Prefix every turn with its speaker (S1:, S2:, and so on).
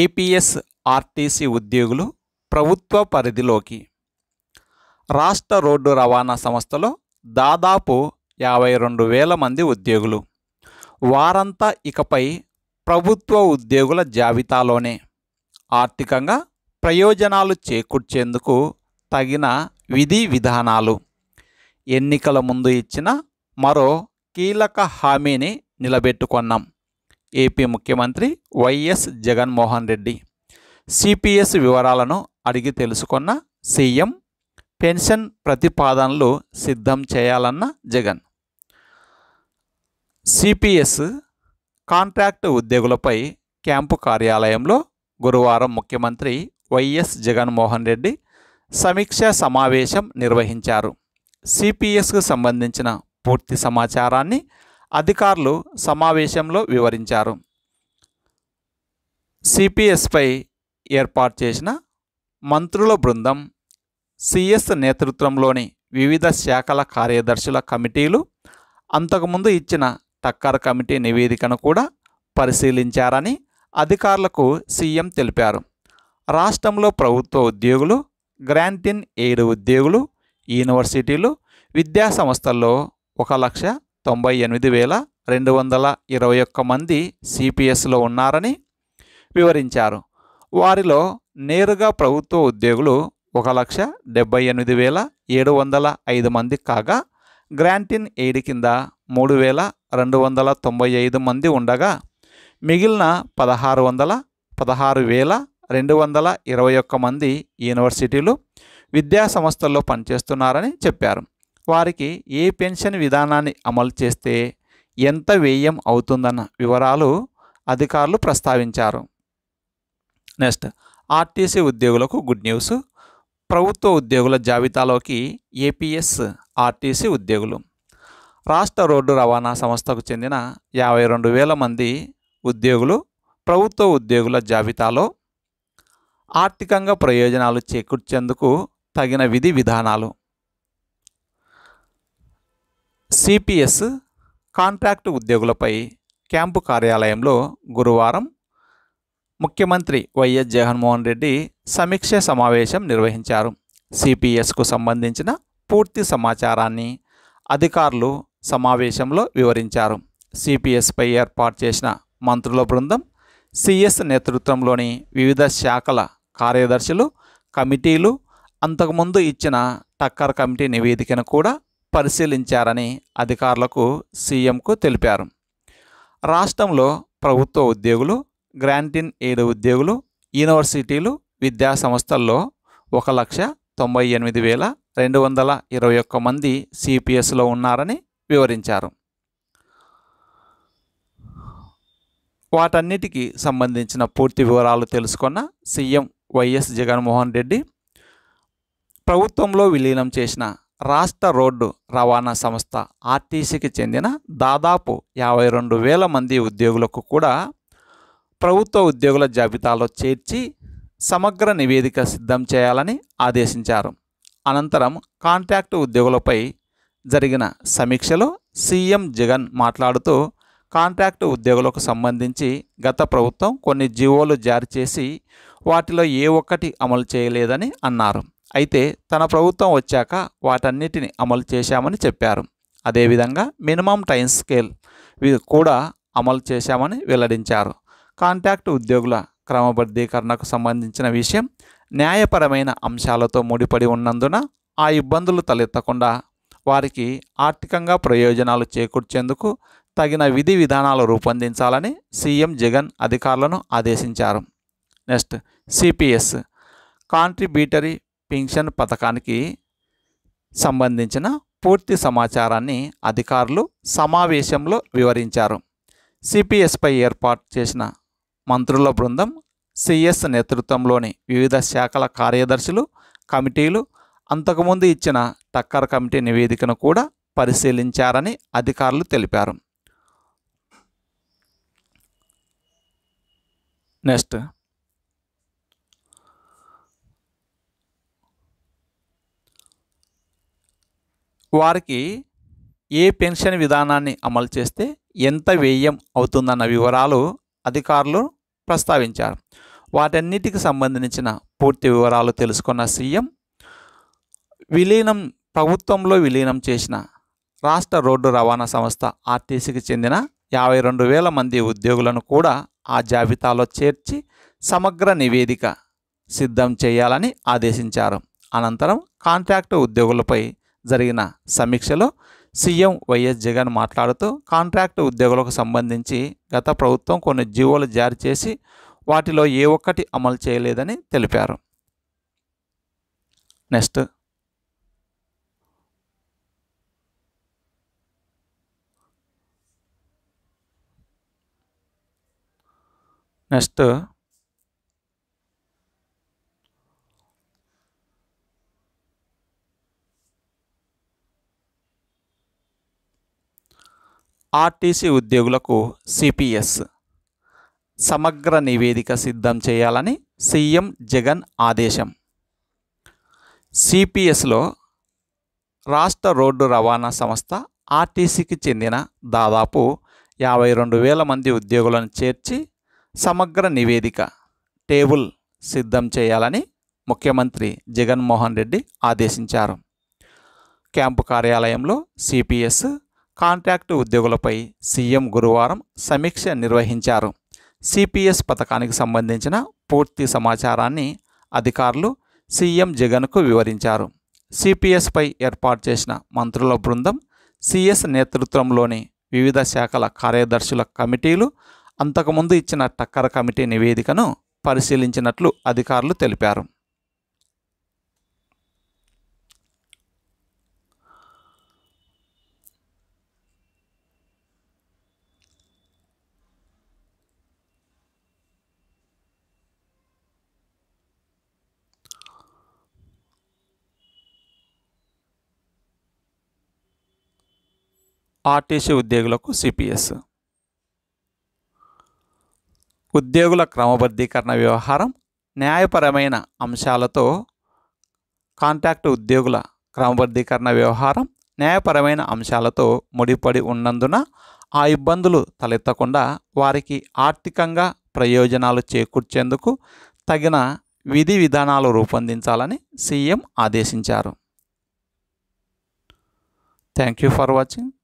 S1: APS RTC ఉద్యోగులు ప్రభుత్వ పరిధిలోకి రాష్ట్ర రోడ్డు రవాణా సంస్థలో దాదాపు యాభై రెండు వేల మంది ఉద్యోగులు వారంతా ఇకపై ప్రభుత్వ ఉద్యోగుల జాబితాలోనే ఆర్థికంగా ప్రయోజనాలు చేకూర్చేందుకు తగిన విధి విధానాలు ఎన్నికల ముందు ఇచ్చిన మరో కీలక హామీని నిలబెట్టుకున్నాం ఏపీ ముఖ్యమంత్రి వైఎస్ జగన్మోహన్ రెడ్డి సిపిఎస్ వివరాలను అడిగి తెలుసుకున్న సీఎం పెన్షన్ ప్రతిపాదనలు సిద్ధం చేయాలన్న జగన్ సిపిఎస్ కాంట్రాక్ట్ ఉద్యోగులపై క్యాంపు కార్యాలయంలో గురువారం ముఖ్యమంత్రి వైఎస్ జగన్మోహన్ రెడ్డి సమీక్ష సమావేశం నిర్వహించారు సిపిఎస్కు సంబంధించిన పూర్తి సమాచారాన్ని అధికారులు సమావేశంలో వివరించారు సిపిఎస్పై ఏర్పాటు చేసిన మంత్రుల బృందం సిఎస్ నేతృత్వంలోని వివిధ శాఖల కార్యదర్శుల కమిటీలు అంతకుముందు ఇచ్చిన టక్కర్ కమిటీ నివేదికను కూడా పరిశీలించారని అధికారులకు సీఎం తెలిపారు రాష్ట్రంలో ప్రభుత్వ ఉద్యోగులు గ్రాంటిన్ ఎయిడ్ ఉద్యోగులు యూనివర్సిటీలు విద్యాసంస్థల్లో ఒక లక్ష తొంభై ఎనిమిది వేల రెండు వందల ఇరవై ఒక్క మంది సిపిఎస్లో ఉన్నారని వివరించారు వారిలో నేరుగా ప్రభుత్వ ఉద్యోగులు ఒక లక్ష డెబ్బై ఎనిమిది వేల ఏడు వందల ఐదు మంది కాగా గ్రాంటిన్ ఎయిడ్ కింద మూడు వేల రెండు వందల తొంభై ఐదు మంది ఉండగా మిగిలిన పదహారు వందల పదహారు వేల రెండు వందల ఇరవై ఒక్క మంది యూనివర్సిటీలు విద్యా సంస్థల్లో పనిచేస్తున్నారని చెప్పారు వారికి ఏ పెన్షన్ విధానాన్ని అమలు చేస్తే ఎంత వ్యయం అవుతుందన్న వివరాలు అధికారులు ప్రస్తావించారు నెక్స్ట్ ఆర్టీసీ ఉద్యోగులకు గుడ్ న్యూస్ ప్రభుత్వ ఉద్యోగుల జాబితాలోకి ఏపీఎస్ ఆర్టీసీ ఉద్యోగులు రాష్ట్ర రోడ్డు రవాణా సంస్థకు చెందిన యాభై రెండు వేల మంది ఉద్యోగులు ప్రభుత్వ ఉద్యోగుల జాబితాలో ఆర్థికంగా ప్రయోజనాలు చేకూర్చేందుకు తగిన విధి విధానాలు సిపిఎస్ కాంట్రాక్టు ఉద్యోగులపై క్యాంపు కార్యాలయంలో గురువారం ముఖ్యమంత్రి వైఎస్ జగన్మోహన్ రెడ్డి సమీక్ష సమావేశం నిర్వహించారు సిపిఎస్కు సంబంధించిన పూర్తి సమాచారాన్ని అధికారులు సమావేశంలో వివరించారు సిపిఎస్పై ఏర్పాటు చేసిన మంత్రుల బృందం సిఎస్ నేతృత్వంలోని వివిధ శాఖల కార్యదర్శులు కమిటీలు అంతకుముందు ఇచ్చిన టక్కర్ కమిటీ నివేదికను కూడా పరిశీలించారని అధికారులకు సీఎంకు తెలిపారు రాష్ట్రంలో ప్రభుత్వ ఉద్యోగులు గ్రాంటిన్ ఎయిడ్ ఉద్యోగులు యూనివర్సిటీలు విద్యా సంస్థల్లో ఒక లక్ష తొంభై ఎనిమిది వేల రెండు వందల ఇరవై ఒక్క మంది సిపిఎస్లో ఉన్నారని వివరించారు వాటన్నిటికీ సంబంధించిన పూర్తి వివరాలు తెలుసుకున్న సీఎం వైఎస్ జగన్మోహన్ రెడ్డి ప్రభుత్వంలో విలీనం చేసిన రాష్ట్ర రోడ్డు రవాణా సంస్థ ఆర్టీసీకి చెందిన దాదాపు యాభై రెండు వేల మంది ఉద్యోగులకు కూడా ప్రభుత్వ ఉద్యోగుల జాబితాలో చేర్చి సమగ్ర నివేదిక సిద్ధం చేయాలని ఆదేశించారు అనంతరం కాంట్రాక్టు ఉద్యోగులపై జరిగిన సమీక్షలో సీఎం జగన్ మాట్లాడుతూ కాంట్రాక్టు ఉద్యోగులకు సంబంధించి గత ప్రభుత్వం కొన్ని జీవోలు జారీ చేసి వాటిలో ఏ ఒక్కటి అమలు చేయలేదని అన్నారు అయితే తన ప్రభుత్వం వచ్చాక వాటన్నిటిని అమలు చేశామని చెప్పారు అదేవిధంగా మినిమం టైం స్కేల్ కూడా అమలు చేశామని వెల్లడించారు కాంటాక్ట్ ఉద్యోగుల క్రమబద్ధీకరణకు సంబంధించిన విషయం న్యాయపరమైన అంశాలతో ముడిపడి ఉన్నందున ఆ ఇబ్బందులు తలెత్తకుండా వారికి ఆర్థికంగా ప్రయోజనాలు చేకూర్చేందుకు తగిన విధి విధానాలు రూపొందించాలని సీఎం జగన్ అధికారులను ఆదేశించారు నెక్స్ట్ సిపిఎస్ కాంట్రిబ్యూటరీ పింఛన్ పథకానికి సంబంధించిన పూర్తి సమాచారాన్ని అధికారులు సమావేశంలో వివరించారు సిపిఎస్పై ఏర్పాటు చేసిన మంత్రుల బృందం సిఎస్ నేతృత్వంలోని వివిధ శాఖల కార్యదర్శులు కమిటీలు అంతకుముందు ఇచ్చిన టక్కర్ కమిటీ నివేదికను కూడా పరిశీలించారని అధికారులు తెలిపారు నెక్స్ట్ వారికి ఏ పెన్షన్ విధానాన్ని అమలు చేస్తే ఎంత వ్యయం అవుతుందన్న వివరాలు అధికారులు ప్రస్తావించారు వాటన్నిటికి సంబంధించిన పూర్తి వివరాలు తెలుసుకున్న సీఎం విలీనం ప్రభుత్వంలో విలీనం చేసిన రాష్ట్ర రోడ్డు రవాణా సంస్థ ఆర్టీసీకి చెందిన యాభై రెండు వేల మంది ఉద్యోగులను కూడా ఆ జాబితాలో చేర్చి సమగ్ర నివేదిక సిద్ధం చేయాలని ఆదేశించారు అనంతరం కాంట్రాక్టు ఉద్యోగులపై జరిగిన సమీక్షలో సీఎం వైఎస్ జగన్ మాట్లాడుతూ కాంట్రాక్ట్ ఉద్యోగులకు సంబంధించి గత ప్రభుత్వం కొన్ని జీవోలు జారీ చేసి వాటిలో ఏ ఒక్కటి అమలు చేయలేదని తెలిపారు నెక్స్ట్ నెక్స్ట్ ఆర్టీసీ ఉద్యోగులకు సిపిఎస్ సమగ్ర నివేదిక సిద్ధం చేయాలని సీఎం జగన్ ఆదేశం సిపిఎస్లో రాష్ట్ర రోడ్డు రవాణా సంస్థ ఆర్టీసీకి చెందిన దాదాపు యాభై రెండు వేల మంది ఉద్యోగులను చేర్చి సమగ్ర నివేదిక టేబుల్ సిద్ధం చేయాలని ముఖ్యమంత్రి జగన్మోహన్ రెడ్డి ఆదేశించారు క్యాంపు కార్యాలయంలో సిపిఎస్ కాంట్రాక్టు ఉద్యోగులపై సీఎం గురువారం సమీక్ష నిర్వహించారు సిపిఎస్ పథకానికి సంబంధించిన పూర్తి సమాచారాన్ని అధికారులు సీఎం జగన్కు వివరించారు సిపిఎస్పై ఏర్పాటు చేసిన మంత్రుల బృందం సిఎస్ నేతృత్వంలోని వివిధ శాఖల కార్యదర్శుల కమిటీలు అంతకుముందు ఇచ్చిన టక్కర కమిటీ నివేదికను పరిశీలించినట్లు అధికారులు తెలిపారు ఆర్టీసీ ఉద్యోగులకు సిపిఎస్ ఉద్యోగుల క్రమబద్ధీకరణ వ్యవహారం న్యాయపరమైన అంశాలతో కాంట్రాక్ట్ ఉద్యోగుల క్రమబద్ధీకరణ వ్యవహారం న్యాయపరమైన అంశాలతో ముడిపడి ఉన్నందున ఆ ఇబ్బందులు తలెత్తకుండా వారికి ఆర్థికంగా ప్రయోజనాలు చేకూర్చేందుకు తగిన విధి విధానాలు రూపొందించాలని సీఎం ఆదేశించారు థ్యాంక్ యూ ఫర్ వాచింగ్